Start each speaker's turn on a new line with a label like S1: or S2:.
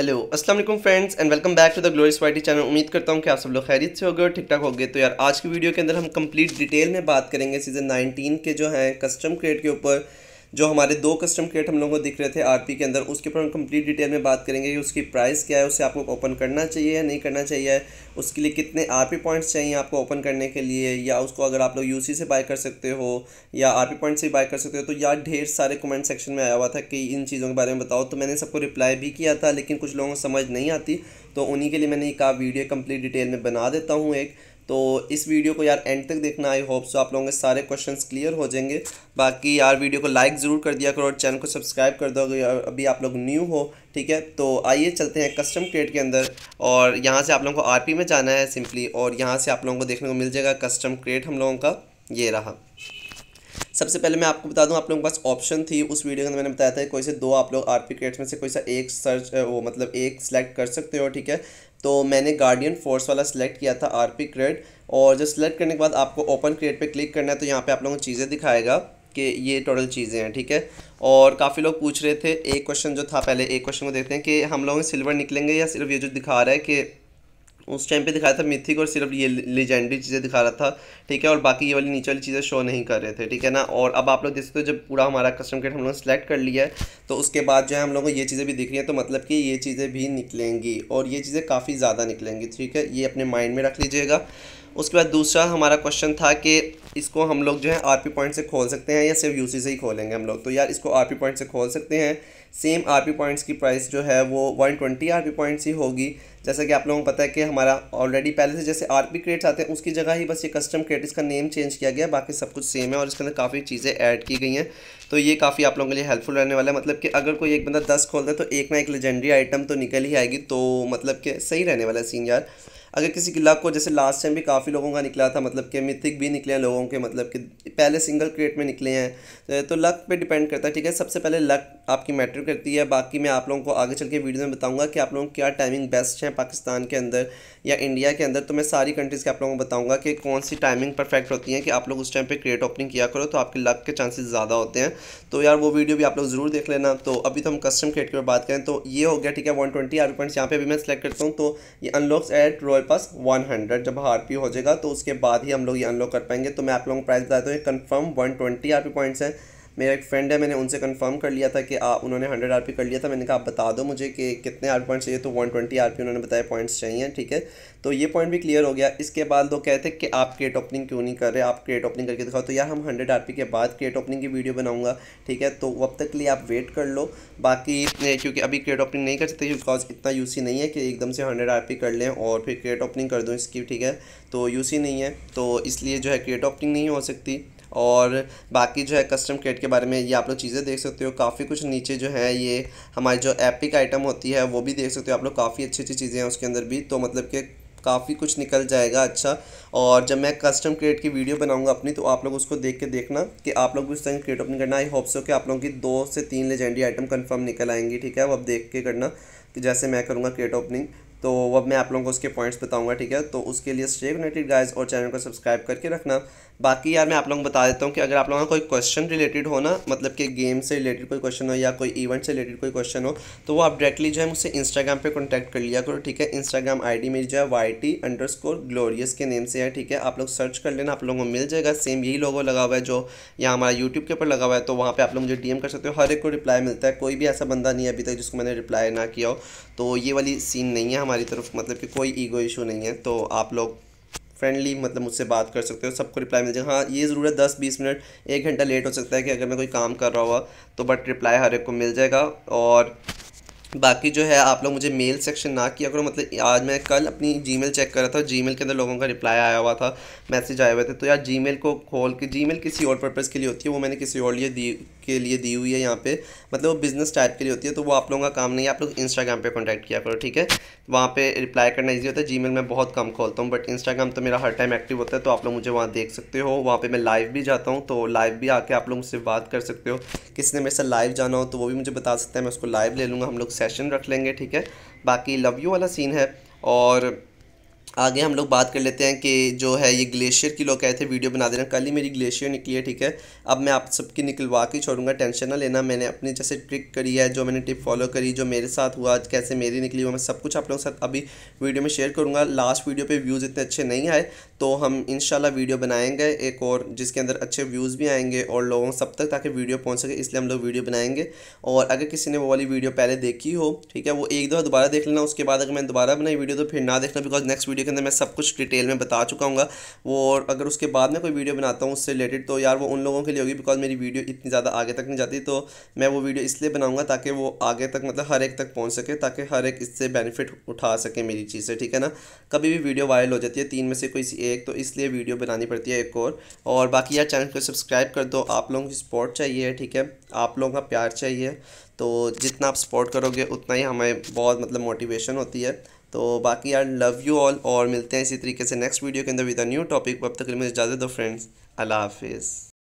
S1: hello अस्सलाम वालेकुम friends and welcome back to the glorious YT channel उम्मीद करता हूँ कि आप सब लोग खैरियत से हो और ठीक ठाक हो गए तो यार आज की वीडियो के अंदर हम कंप्लीट डिटेल में बात करेंगे सीज़न 19 के जो हैं कस्टम क्रेड के ऊपर जो हमारे दो कस्टम क्रिएट हम लोगों को दिख रहे थे आरपी के अंदर उसके ऊपर हम कंप्लीट डिटेल में बात करेंगे कि उसकी प्राइस क्या है उसे आपको ओपन करना चाहिए या नहीं करना चाहिए उसके लिए कितने आरपी पॉइंट्स चाहिए आपको ओपन करने के लिए या उसको अगर आप लोग यूसी से बाय कर सकते हो या पी पॉइंट से बाय कर सकते हो तो यार ढेर सारे कमेंट सेक्शन में आया हुआ था कि इन चीज़ों के बारे में बताओ तो मैंने सबको रिप्लाई भी किया था लेकिन कुछ लोगों को समझ नहीं आती तो उन्हीं के लिए मैंने कहा वीडियो कंप्लीट डिटेल में बना देता हूँ एक तो इस वीडियो को यार एंड तक देखना आई होप सो आप लोगों के सारे क्वेश्चंस क्लियर हो जाएंगे बाकी यार वीडियो को लाइक ज़रूर कर दिया करो और चैनल को सब्सक्राइब कर दो अगर अभी आप लोग न्यू हो ठीक है तो आइए चलते हैं कस्टम क्रिएट के अंदर और यहाँ से आप लोगों को आर में जाना है सिंपली और यहाँ से आप लोगों को देखने को मिल जाएगा कस्टम क्रिएट हम लोगों का ये रहा सबसे पहले मैं आपको बता दूं आप लोगों के पास ऑप्शन थी उस वीडियो में मैंने बताया था कोई से दो आप लोग आर पी में से कोई सा एक सर्च वो मतलब एक सेलेक्ट कर सकते हो ठीक है तो मैंने गार्डियन फोर्स वाला सिलेक्ट किया था आर पी और जब सेलेक्ट करने के बाद आपको ओपन क्रिएट पर क्लिक करना है तो यहाँ पे आप लोगों को चीज़ें दिखाएगा कि ये टोटल चीज़ें हैं ठीक है और काफ़ी लोग पूछ रहे थे एक क्वेश्चन जो था पहले एक क्वेश्चन को देखते हैं कि हम लोग सिल्वर निकलेंगे या सिर्फ ये जो दिखा रहा है कि उस टाइम पे दिखाया था मिथिक और सिर्फ ये लेजेंडरी चीज़ें दिखा रहा था ठीक है और बाकी ये वाली नीचे वाली चीज़ें शो नहीं कर रहे थे ठीक है ना और अब आप लोग देख सकते हो जब पूरा हमारा कस्टम गेट हम लोगों ने सेलेक्ट कर लिया है तो उसके बाद जो है हम लोगों को ये चीज़ें भी दिख रही हैं तो मतलब कि ये चीज़ें भी निकलेंगी और ये चीज़ें काफ़ी ज़्यादा निकलेंगी ठीक है ये अपने माइंड में रख लीजिएगा उसके बाद दूसरा हमारा क्वेश्चन था कि इसको हम लोग जो है आरपी पॉइंट से खोल सकते हैं या सिर्फ यूसी से ही खोलेंगे हम लोग तो यार इसको आरपी पॉइंट से खोल सकते हैं सेम आरपी पॉइंट्स की प्राइस जो है वो वन ट्वेंटी आर पॉइंट्स ही होगी जैसा कि आप लोगों को पता है कि हमारा ऑलरेडी पहले से जैसे आर पी क्रेट्स आते हैं उसकी जगह ही बस ये कस्टम क्रेट इसका नेम चेंज किया गया बाकी सब कुछ सेम है और इसके अंदर काफ़ी चीज़ें ऐड की गई हैं तो ये काफ़ी आप लोगों के लिए हेल्पफुल रहने वाला है मतलब कि अगर कोई एक बंदा दस खोलता है तो एक ना एक लेजेंडरी आइटम तो निकल ही आएगी तो मतलब कि सही रहने वाला है सीन यार अगर किसी की लक हो जैसे लास्ट टाइम भी काफ़ी लोगों का निकला था मतलब कि मिथिक भी निकले हैं लोगों के मतलब कि पहले सिंगल क्रेट में निकले हैं तो लक तो पे डिपेंड करता है ठीक है सबसे पहले लक आपकी मैटर करती है बाकी मैं आप लोगों को आगे चल के वीडियो में बताऊंगा कि आप लोगों को क्या टाइमिंग बेस्ट है पाकिस्तान के अंदर या इंडिया के अंदर तो मैं सारी कंट्रीज़ के आप लोगों को बताऊंगा कि कौन सी टाइमिंग परफेक्ट होती है कि आप लोग उस टाइम पे क्रिएट ओपनिंग किया करो तो आपके लक के चांसेज़ ज़्यादा होते हैं तो यार वो वीडियो भी आप लोग ज़रूर देख लेना तो अभी तो हम कस्टम क्रिएट की बात करें तो ये हो गया ठीक है वन ट्वेंटी आर पॉइंट्स यहाँ अभी मैं सेलेक्ट करता हूँ तो ये unlocks eight royal pass one hundred जब हार हो जाएगा तो उसके बाद ही हम लोग ये अनलॉक कर पाएंगे तो मैं आप लोगों को प्राइस बताता हूँ ये कन्फर्म वन ट्वेंटी पॉइंट्स हैं मेरा एक फ्रेंड है मैंने उनसे कंफर्म कर लिया था कि आ, उन्होंने हंड्रेड आर कर लिया था मैंने कहा आप बता दो मुझे कि कितने आर पॉइंट्स चाहिए तो वन ट्वेंटी आर उन्होंने बताया पॉइंट्स चाहिए ठीक है तो ये पॉइंट भी क्लियर हो गया इसके बाद लोग कहते हैं कि आप क्रेट ओपनिंग क्यों नहीं कर रहे आप क्रेट ओपनिंग करके दिखाओ तो यार हम हंड्रेड आर के बाद क्रेट ओपनिंग की वीडियो बनाऊँगा ठीक है तो वब तक के लिए आप वेट कर लो बाकी क्योंकि अभी क्रेट ओपनिंग नहीं कर सकते बिकॉज इतना यू नहीं है कि एकदम से हंड्रेड आर कर लें और फिर क्रेट ओपनिंग कर दूँ इसकी ठीक है तो यू नहीं है तो इसलिए जो है क्रेट ओपनिंग नहीं हो सकती और बाकी जो है कस्टम क्रेड के बारे में ये आप लोग चीज़ें देख सकते हो काफ़ी कुछ नीचे जो है ये हमारी जो एपिक आइटम होती है वो भी देख सकते हो आप लोग काफ़ी अच्छी अच्छी चीज़ें हैं उसके अंदर भी तो मतलब कि काफ़ी कुछ निकल जाएगा अच्छा और जब मैं कस्टम क्रिएट की वीडियो बनाऊंगा अपनी तो आप लोग उसको देख के देखना कि आप लोग उस टाइम क्रिएट ओपन करना आई होप सो कि आप लोगों की दो से तीन लेजेंडी आइटम कंफर्म निकल आएंगी ठीक है अब देख के करना कि जैसे मैं करूँगा क्रिएट ओपनिंग तो अब मैं आप लोगों को उसके पॉइंट्स बताऊंगा ठीक है तो उसके लिए स्टे कनेक्टेड गाइज और चैनल को सब्सक्राइब करके रखना बाकी यार मैं आप लोगों को बता देता हूँ कि अगर आप लोगों का कोई क्वेश्चन रिलेटेड हो ना मतलब कि गेम से रिलेटेड कोई क्वेश्चन हो या कोई इवेंट से रिलेटेड कोई क्वेश्चन हो तो वो आप डायरेक्टली जो है मुझसे इंस्टाग्राम पर कॉन्टैक्ट कर लिया करो ठीक है इंस्टाग्राम आई मेरी जो है वाई टी अंडर स्कोर ग्लोरियस के नेम से है ठीक है आप लोग सर्च कर लेना आप लोगों को मिल जाएगा सेम यही लोगों लगा हुआ है जो यहाँ हमारा यूट्यूब के ऊपर लगा हुआ है तो वहाँ पर आप लोग मुझे डी कर सकते हो हर एक को रिप्लाई मिलता है कोई भी ऐसा बंदा नहीं है अभी तक जिसको मैंने रिप्लाई ना किया हो तो ये वाली सीन नहीं है हमारे हमारी तरफ मतलब कि कोई ईगो इशू नहीं है तो आप लोग फ्रेंडली मतलब मुझसे बात कर सकते हो सबको रिप्लाई मिल जाएगा हाँ ये ज़रूर है दस बीस मिनट एक घंटा लेट हो सकता है कि अगर मैं कोई काम कर रहा हुआ तो बट रिप्लाई हर एक को मिल जाएगा और बाकी जो है आप लोग मुझे मेल सेक्शन ना किया करो मतलब आज मैं कल अपनी जीमेल चेक कर रहा था जीमेल के अंदर लोगों का रिप्लाई आया हुआ था मैसेज आए हुए थे तो यार जीमेल को खोल के जीमेल किसी और पर्पज़ के लिए होती है वो मैंने किसी और लिए दी के लिए दी हुई है यहाँ पे मतलब वो बिज़नेस टाइप के लिए होती है तो वो आप लोगों का काम नहीं है आप लोग इंस्टाग्राम पर कॉन्टैक्ट किया करो ठीक है वहाँ पर रिप्लाई करना ईजी होता है मेल मैं बहुत कम खोलता हूँ बट इंस्टाग्राम तो मेरा हर टाइम एक्टिव होता है तो आप लोग मुझे वहाँ देख सकते हो वहाँ पर मैं लाइव भी जाता हूँ तो लाइव भी आके आप लोग मुझसे बात कर सकते हो किसी ने मेरे से लाइव जाना हो तो वो भी मुझे बता सकता है मैं उसको लाइव ले लूँगा हम लोग सेशन रख लेंगे ठीक है बाकी लव यू वाला सीन है और आगे हम लोग बात कर लेते हैं कि जो है ये ग्लेशियर की लोग कहे थे वीडियो बना देना कल ही मेरी ग्लेशियर निकली है ठीक है अब मैं आप सबकी निकलवा के छोड़ूंगा टेंशन ना लेना मैंने अपनी जैसे ट्रिक करी है जो मैंने टिप फॉलो करी जो मेरे साथ हुआ कैसे मेरी निकली हुआ मैं सब कुछ आप लोगों के साथ अभी वीडियो में शेयर करूँगा लास्ट वीडियो पर व्यूज़ इतने अच्छे नहीं आए तो हम इन वीडियो बनाएंगे एक और जिसके अंदर अच्छे व्यूज़ भी आएंगे और लोगों सब तक ताकि वीडियो पहुंच सके इसलिए हम लोग वीडियो बनाएंगे और अगर किसी ने वो वाली वीडियो पहले देखी हो ठीक है वो एक दो दोबारा देख लेना उसके बाद अगर मैं दोबारा बनाई वीडियो तो फिर ना देखना बिकॉज नेक्स्ट वीडियो के अंदर मैं सब कुछ डिटेल में बता चुका हूँ वो और अगर उसके बाद में कोई वीडियो बनाता हूँ उससे रिलेटेड तो यार वो उन लोगों के लिए होगी बिकॉज मेरी वीडियो इतनी ज़्यादा आगे तक नहीं जाती तो मैं वो वीडियो इसलिए बनाऊँगा ताकि वो आगे तक मतलब हर एक तक पहुँच सके ताकि हर एक इससे बेनिफिट उठा सके मेरी चीज़ से ठीक है ना कभी भी वीडियो वायरल हो जाती है तीन में से कोई एक तो इसलिए वीडियो बनानी पड़ती है एक और और बाकी यार चैनल को सब्सक्राइब कर दो आप लोगों की सपोर्ट चाहिए ठीक है आप लोगों का प्यार चाहिए तो जितना आप सपोर्ट करोगे उतना ही हमें बहुत मतलब मोटिवेशन होती है तो बाकी यार लव यू ऑल और मिलते हैं इसी तरीके से नेक्स्ट वीडियो के अंदर विद अ न्यू टॉपिक अब तक मुझे इजाज़त दो फ्रेंड्स अल्लाह हाफिज़